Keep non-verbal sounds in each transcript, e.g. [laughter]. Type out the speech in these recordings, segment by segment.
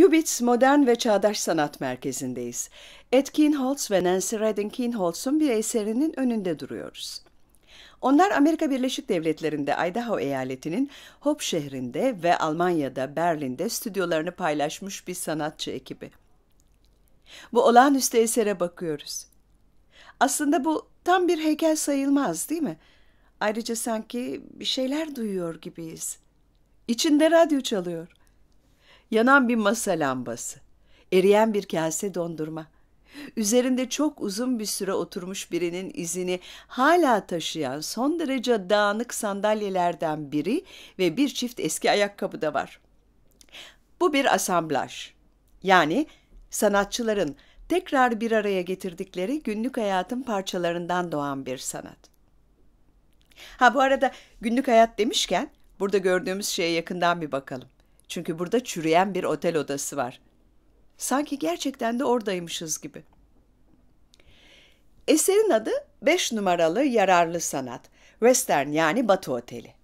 Yubits Modern ve Çağdaş Sanat Merkezi'ndeyiz. Ed Keenholz ve Nancy Redding Keenholz'un bir eserinin önünde duruyoruz. Onlar Amerika Birleşik Devletleri'nde Idaho eyaletinin Hope şehrinde ve Almanya'da Berlin'de stüdyolarını paylaşmış bir sanatçı ekibi. Bu olağanüstü esere bakıyoruz. Aslında bu tam bir heykel sayılmaz değil mi? Ayrıca sanki bir şeyler duyuyor gibiyiz. İçinde radyo çalıyor yanan bir masa lambası, eriyen bir kase dondurma, üzerinde çok uzun bir süre oturmuş birinin izini hala taşıyan son derece dağınık sandalyelerden biri ve bir çift eski ayakkabı da var. Bu bir asamblaj. Yani sanatçıların tekrar bir araya getirdikleri günlük hayatın parçalarından doğan bir sanat. Ha bu arada günlük hayat demişken burada gördüğümüz şeye yakından bir bakalım. Çünkü burada çürüyen bir otel odası var. Sanki gerçekten de oradaymışız gibi. Eserin adı 5 numaralı yararlı sanat. Western yani Batı Oteli.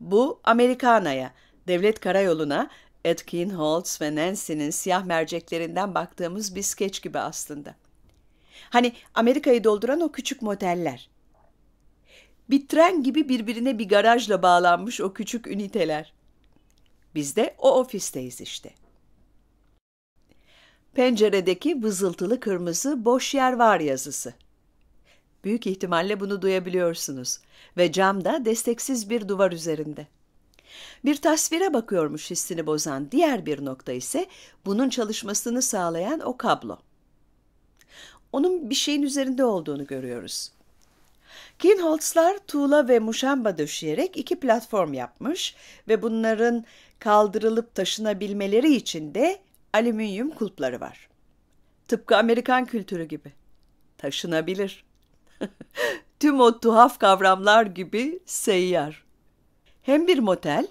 Bu Amerikana'ya, devlet karayoluna Etkin Holtz ve Nancy'nin siyah merceklerinden baktığımız bir skeç gibi aslında. Hani Amerika'yı dolduran o küçük moteller. Bir tren gibi birbirine bir garajla bağlanmış o küçük üniteler. Biz de o ofisteyiz işte. Penceredeki vızıltılı kırmızı boş yer var yazısı. Büyük ihtimalle bunu duyabiliyorsunuz ve cam da desteksiz bir duvar üzerinde. Bir tasvire bakıyormuş hissini bozan diğer bir nokta ise bunun çalışmasını sağlayan o kablo. Onun bir şeyin üzerinde olduğunu görüyoruz. Kinholtzlar tuğla ve muşamba döşeyerek iki platform yapmış ve bunların kaldırılıp taşınabilmeleri için de alüminyum kulpları var. Tıpkı Amerikan kültürü gibi. Taşınabilir. [laughs] Tüm o tuhaf kavramlar gibi seyyar. Hem bir motel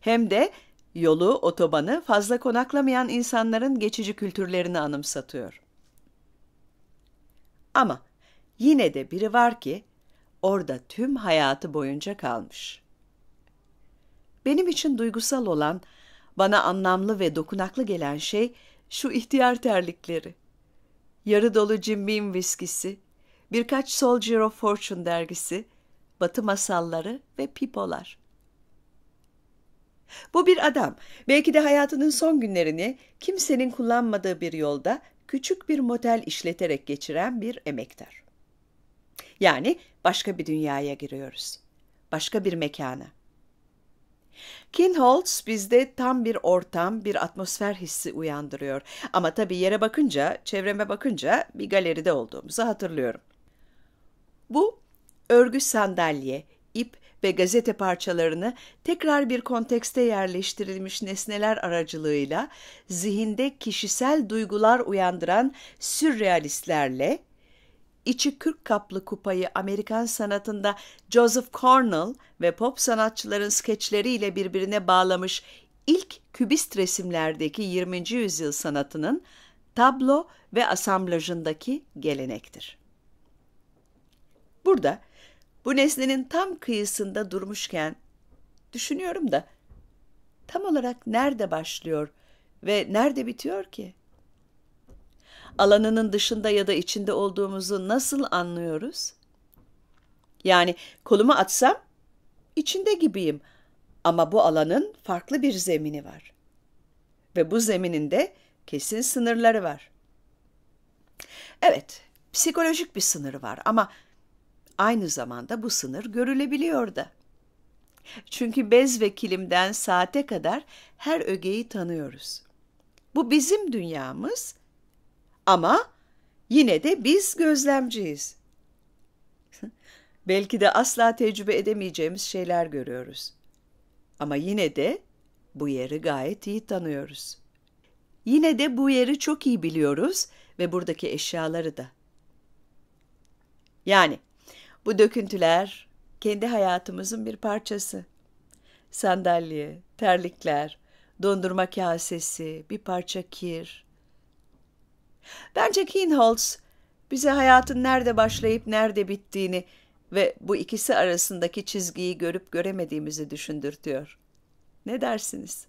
hem de yolu, otobanı fazla konaklamayan insanların geçici kültürlerini anımsatıyor. Ama yine de biri var ki orada tüm hayatı boyunca kalmış. Benim için duygusal olan, bana anlamlı ve dokunaklı gelen şey şu ihtiyar terlikleri. Yarı dolu Jim Beam viskisi, birkaç Soldier of Fortune dergisi, batı masalları ve pipolar. Bu bir adam. Belki de hayatının son günlerini kimsenin kullanmadığı bir yolda küçük bir motel işleterek geçiren bir emektar. Yani başka bir dünyaya giriyoruz. Başka bir mekana. Kinholtz bizde tam bir ortam, bir atmosfer hissi uyandırıyor. Ama tabii yere bakınca, çevreme bakınca bir galeride olduğumuzu hatırlıyorum. Bu örgü sandalye, ip ve gazete parçalarını tekrar bir kontekste yerleştirilmiş nesneler aracılığıyla zihinde kişisel duygular uyandıran sürrealistlerle içi 40 kaplı kupayı Amerikan sanatında Joseph Cornell ve pop sanatçıların skeçleriyle birbirine bağlamış ilk kübist resimlerdeki 20. yüzyıl sanatının tablo ve asamblajındaki gelenektir. Burada bu nesnenin tam kıyısında durmuşken düşünüyorum da tam olarak nerede başlıyor ve nerede bitiyor ki? alanının dışında ya da içinde olduğumuzu nasıl anlıyoruz? Yani kolumu atsam içinde gibiyim ama bu alanın farklı bir zemini var. Ve bu zeminin de kesin sınırları var. Evet, psikolojik bir sınırı var ama aynı zamanda bu sınır görülebiliyor da. Çünkü bez ve kilimden saate kadar her ögeyi tanıyoruz. Bu bizim dünyamız ama yine de biz gözlemciyiz. Belki de asla tecrübe edemeyeceğimiz şeyler görüyoruz. Ama yine de bu yeri gayet iyi tanıyoruz. Yine de bu yeri çok iyi biliyoruz ve buradaki eşyaları da. Yani bu döküntüler kendi hayatımızın bir parçası. Sandalye, terlikler, dondurma kasesi, bir parça kir, Bence Keenholz bize hayatın nerede başlayıp nerede bittiğini ve bu ikisi arasındaki çizgiyi görüp göremediğimizi düşündürtüyor. Ne dersiniz?''